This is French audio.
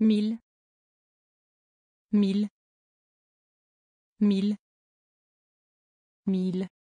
mille mille mille mille